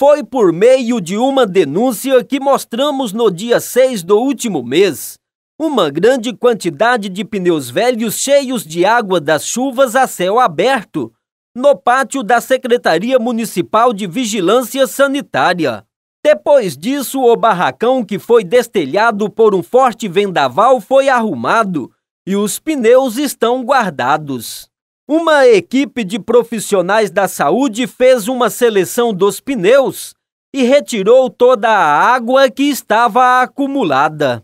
foi por meio de uma denúncia que mostramos no dia 6 do último mês. Uma grande quantidade de pneus velhos cheios de água das chuvas a céu aberto, no pátio da Secretaria Municipal de Vigilância Sanitária. Depois disso, o barracão que foi destelhado por um forte vendaval foi arrumado e os pneus estão guardados. Uma equipe de profissionais da saúde fez uma seleção dos pneus e retirou toda a água que estava acumulada.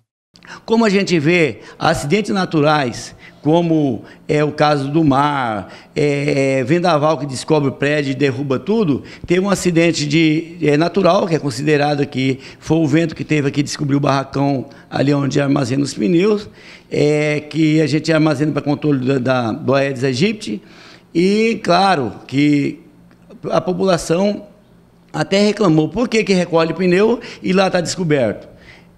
Como a gente vê acidentes naturais, como é o caso do mar, é, é, vendaval que descobre o prédio e derruba tudo, teve um acidente de, é, natural, que é considerado que foi o vento que teve aqui, descobriu o barracão ali onde armazena os pneus, é, que a gente armazena para controle da, da, do Aedes aegypti, e claro que a população até reclamou, por que, que recolhe pneu e lá está descoberto?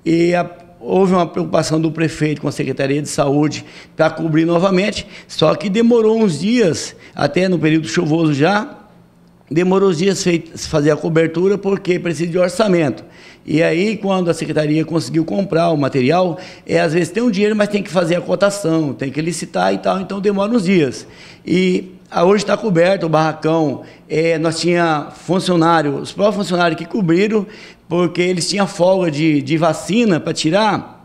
E a houve uma preocupação do prefeito com a Secretaria de Saúde para cobrir novamente, só que demorou uns dias, até no período chuvoso já, demorou os dias feitos, fazer a cobertura porque precisa de orçamento. E aí, quando a secretaria conseguiu comprar o material, é, às vezes tem um dinheiro, mas tem que fazer a cotação, tem que licitar e tal, então demora uns dias. E ah, hoje está coberto o barracão. É, nós tinha funcionário, os próprios funcionários que cobriram, porque eles tinham folga de, de vacina para tirar.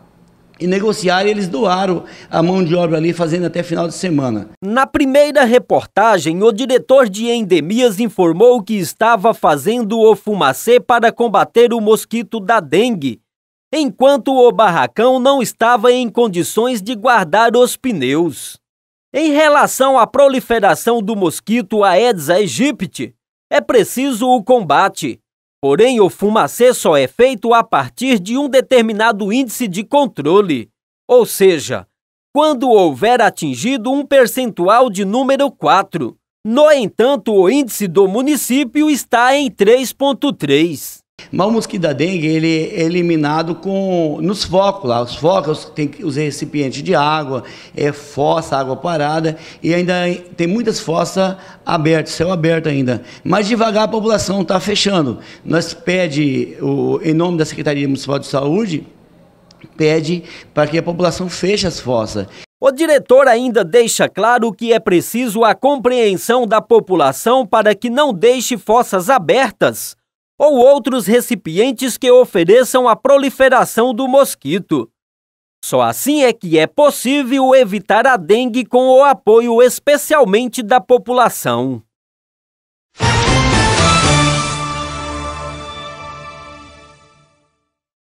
E negociaram, e eles doaram a mão de obra ali, fazendo até final de semana. Na primeira reportagem, o diretor de endemias informou que estava fazendo o fumacê para combater o mosquito da dengue, enquanto o barracão não estava em condições de guardar os pneus. Em relação à proliferação do mosquito Aedes aegypti, é preciso o combate. Porém, o fumacê só é feito a partir de um determinado índice de controle, ou seja, quando houver atingido um percentual de número 4. No entanto, o índice do município está em 3,3. Mas o mosquito da dengue, ele é eliminado com, nos focos lá. Os focos tem os recipientes de água, é fossa, água parada, e ainda tem muitas fossas abertas, céu aberto ainda. Mas devagar a população está fechando. Nós pede, o, em nome da Secretaria Municipal de Saúde, pede para que a população feche as fossas. O diretor ainda deixa claro que é preciso a compreensão da população para que não deixe fossas abertas ou outros recipientes que ofereçam a proliferação do mosquito. Só assim é que é possível evitar a dengue com o apoio especialmente da população.